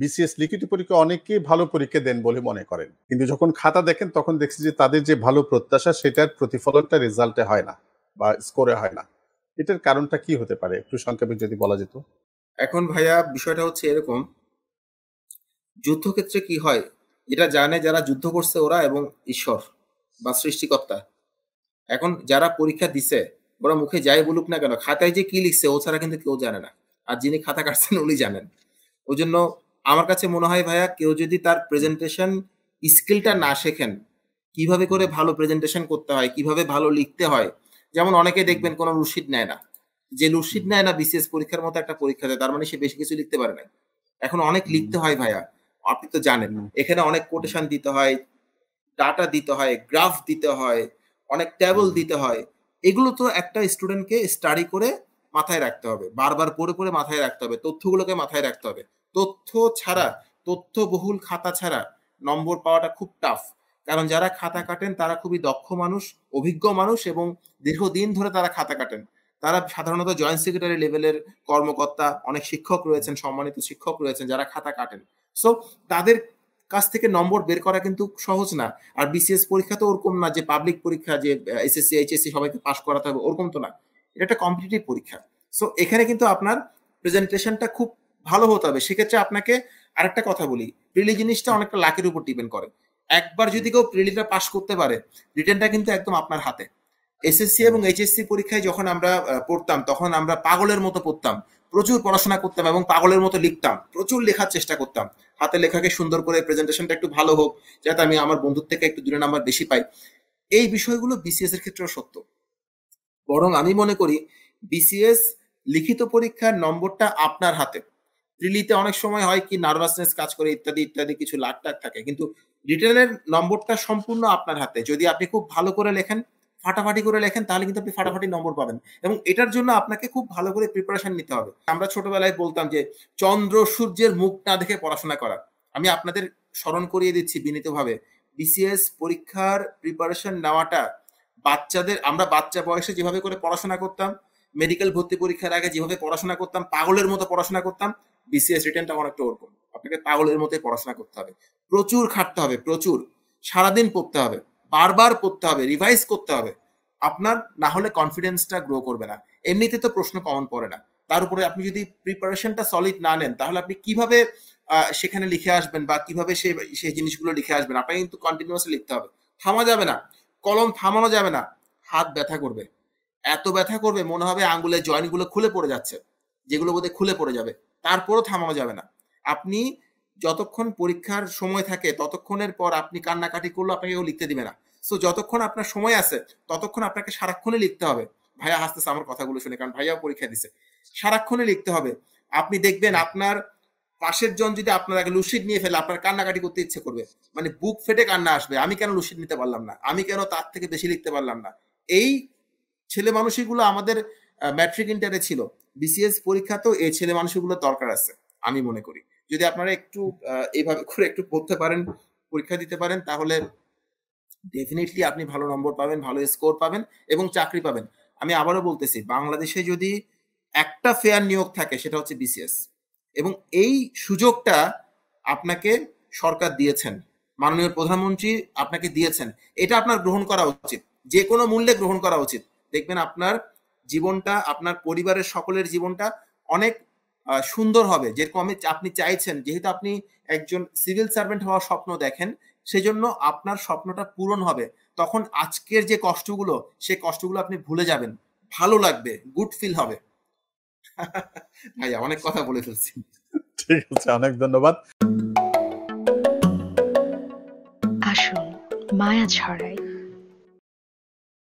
BCS লিখিত পরীক্ষা অনেকেই ভালো পরীক্ষা দেন বলে মনে করেন কিন্তু যখন খাতা দেখেন তখন দেখছি যে তাদের যে ভালো প্রত্যাশা সেটার প্রতিফলনটা রেজাল্টে হয় না বা স্কোরে হয় না এটার কারণটা কি হতে পারে একটু সংক্ষেপে যদি বলা যেত এখন ভাইয়া বিষয়টা হচ্ছে এরকম যুদ্ধক্ষেত্রে কি হয় এটা জানে যারা যুদ্ধ করছে ওরা এবং ঈশ্বর বা সৃষ্টিকর্তা এখন যারা পরীক্ষা দিছে ওরা মুখে যাই বলুক না কেন খাতায় যে কি লিখছে ও ছাড়া কিন্তু কেউ জানে না আর যিনি খাতা কাটছেন উনি জানেন ওই জন্য আমার কাছে মনে হয় ভাইয়া কেউ যদি তার প্রেজেন্টেশন স্কিলটা না শেখেন কিভাবে করে ভালো প্রেজেন্টেশন করতে হয় কিভাবে ভালো লিখতে হয় যেমন অনেকে দেখবেন কোনো রুশিদ নেয় না যে রুশিদ নেয় না বিশেষ পরীক্ষার মতো একটা পরীক্ষা দেয় তার মানে সে বেশি কিছু লিখতে পারে না এখন অনেক লিখতে হয় ভাইয়া আপনি তো জানেন এখানে অনেক কোটেশন দিতে হয় ডাটা দিতে হয় গ্রাফ দিতে হয় অনেক টেবল দিতে হয় এগুলো তো একটা স্টুডেন্টকে স্টাডি করে মাথায় রাখতে হবে বারবার পড়ে পড়ে মাথায় রাখতে হবে তথ্যগুলোকে মাথায় রাখতে হবে তথ্য ছাড়া তথ্য বহুল খাতা ছাড়া নম্বর পাওয়াটা খুব টাফ কারণ যারা খাতা কাটেন তারা খুবই দক্ষ মানুষ অভিজ্ঞ মানুষ এবং দীর্ঘদিন ধরে তারা খাতা কাটেন তারা সাধারণত জয়েন্ট সেক্রেটারি লেভেলের কর্মকর্তা অনেক শিক্ষক রয়েছেন সম্মানিত শিক্ষক রয়েছেন যারা খাতা কাটেন সো তাদের কাছ থেকে নম্বর বের করা কিন্তু সহজ না আর বিসিএস পরীক্ষা তো ওরকম না যে পাবলিক পরীক্ষা যে এসএসসি এইচএসসি সবাইকে পাশ করাতে হবে ওরকম তো না এটা একটা কম্পিটিটিভ পরীক্ষা সো এখানে কিন্তু আপনার প্রেজেন্টেশনটা খুব ভালো হতে হবে সেক্ষেত্রে আপনাকে আরেকটা কথা বলি প্রিলি জিনিসটা অনেকটা লাকের উপর ডিপেন্ড করে একবার যদি কেউ প্রিলিটা পাশ করতে পারে রিটার্নটা কিন্তু একদম আপনার হাতে এসএসসি এবং এইচএসসি পরীক্ষায় যখন আমরা পড়তাম তখন আমরা পাগলের মতো পড়তাম প্রচুর পড়াশোনা করতাম এবং পাগলের মতো লিখতাম প্রচুর লেখার চেষ্টা করতাম হাতে লেখাকে সুন্দর করে প্রেজেন্টেশনটা একটু ভালো হোক যাতে আমি আমার বন্ধুর থেকে একটু দূরে নাম্বার বেশি পাই এই বিষয়গুলো বিসিএস এর ক্ষেত্রেও সত্য বরং আমি মনে করি বিসিএস লিখিত পরীক্ষার নম্বরটা আপনার হাতে রিলিতে অনেক সময় হয় কি নার্ভাসনেস কাজ করে ইত্যাদি ইত্যাদি কিছু টাক থাকে কিন্তু রিটেনের নম্বরটা সম্পূর্ণ আপনার হাতে যদি আপনি খুব ভালো করে লেখেন ফাটাফাটি করে লেখেন তাহলে কিন্তু আপনি ফাটাফাটি নম্বর পাবেন এবং এটার জন্য আপনাকে খুব ভালো করে প্রিপারেশন নিতে হবে আমরা ছোটবেলায় বলতাম যে চন্দ্র সূর্যের মুখ না দেখে পড়াশোনা করা আমি আপনাদের স্মরণ করিয়ে দিচ্ছি বিনীতভাবে বিসিএস পরীক্ষার প্রিপারেশন নেওয়াটা বাচ্চাদের আমরা বাচ্চা বয়সে যেভাবে করে পড়াশোনা করতাম মেডিকেল ভর্তি পরীক্ষার আগে যেভাবে পড়াশোনা করতাম পাগলের মতো পড়াশোনা করতাম বিসিএস রিটার্নটা অনেকটা ওরকম আপনাকে পাগলের মতোই পড়াশোনা করতে হবে প্রচুর খাটতে হবে প্রচুর সারাদিন পড়তে হবে বারবার পড়তে হবে রিভাইজ করতে হবে আপনার না হলে কনফিডেন্সটা গ্রো করবে না এমনিতে তো প্রশ্ন কমন পড়ে না তার উপরে আপনি যদি প্রিপারেশনটা সলিড না নেন তাহলে আপনি কিভাবে সেখানে লিখে আসবেন বা কিভাবে সেই সেই জিনিসগুলো লিখে আসবেন আপনাকে কিন্তু কন্টিনিউয়াসলি লিখতে হবে থামা যাবে না কলম থামানো যাবে না হাত ব্যথা করবে এত ব্যথা করবে মনে হবে আঙ্গুলের জয়েন্টগুলো খুলে পড়ে যাচ্ছে যেগুলো বোধহয় খুলে পড়ে যাবে তারপরও থামানো যাবে না আপনি যতক্ষণ পরীক্ষার সময় থাকে ততক্ষণের পর আপনি কান্নাকাটি করলে আপনাকে কেউ লিখতে দিবে না সো যতক্ষণ আপনার সময় আছে ততক্ষণ আপনাকে সারাক্ষণে লিখতে হবে ভাইয়া হাসতেছে আমার কথাগুলো শুনে কারণ ভাইয়াও পরীক্ষা দিছে সারাক্ষণে লিখতে হবে আপনি দেখবেন আপনার পাশের জন যদি আপনার আগে লুসিড নিয়ে ফেলে আপনার কান্নাকাটি করতে ইচ্ছে করবে মানে বুক ফেটে কান্না আসবে আমি কেন লুসিড নিতে পারলাম না আমি কেন তার থেকে বেশি লিখতে পারলাম না এই ছেলে মানুষগুলো আমাদের ম্যাট্রিক ইন্টারে ছিল বিসিএস পরীক্ষাতেও এই ছেলে মানুষগুলো দরকার আছে আমি মনে করি যদি আপনারা একটু এইভাবে করে একটু পড়তে পারেন পরীক্ষা দিতে পারেন তাহলে ডেফিনেটলি আপনি ভালো নম্বর পাবেন ভালো স্কোর পাবেন এবং চাকরি পাবেন আমি আবারও বলতেছি বাংলাদেশে যদি একটা ফেয়ার নিয়োগ থাকে সেটা হচ্ছে বিসিএস এবং এই সুযোগটা আপনাকে সরকার দিয়েছেন মাননীয় প্রধানমন্ত্রী আপনাকে দিয়েছেন এটা আপনার গ্রহণ করা উচিত যে কোনো মূল্যে গ্রহণ করা উচিত দেখবেন আপনার জীবনটা আপনার পরিবারের সকলের জীবনটা অনেক সুন্দর হবে যেরকম আপনি চাইছেন যেহেতু আপনি একজন সিভিল সার্ভেন্ট হওয়ার স্বপ্ন দেখেন সেজন্য আপনার স্বপ্নটা পূরণ হবে তখন আজকের যে কষ্টগুলো সে কষ্টগুলো আপনি ভুলে যাবেন ভালো লাগবে গুড ফিল হবে ভাইয়া অনেক কথা বলে ফেলছি ঠিক আছে অনেক ধন্যবাদ আসুন মায়া ছড়ায়